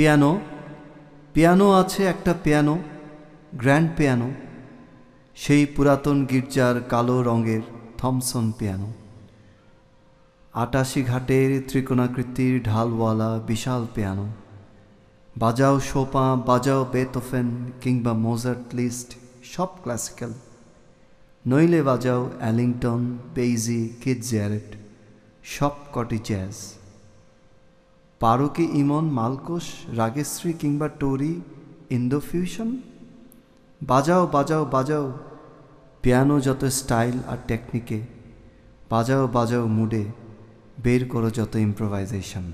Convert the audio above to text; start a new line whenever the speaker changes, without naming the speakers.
piano piano আছে একটা piano grand piano সেই পুরাতন গির্জার কালো রঙের থমসন পিয়ানো আটাশি ঘাটের ত্রিকোণাকৃতির ঢালওয়ালা বিশাল পিয়ানো বাজাও সোপা বাজাও বেতোফেন কিংবা মোজার্ট লিস্ট সব ক্লাসিক্যাল নইলে বাজাও অ্যালিংটন বেইজি কিড জ্যারেট সব কটি জ্যাজ পারকে ইমন মালকোষ রাগেশ্রী কিংবা টোরি ইন্দোফিউশন বাজাও বাজাও বাজাও পিয়ানো যত স্টাইল আর টেকনিকে বাজাও বাজাও মুডে বের করো যত ইম্প্রোভাইজেশন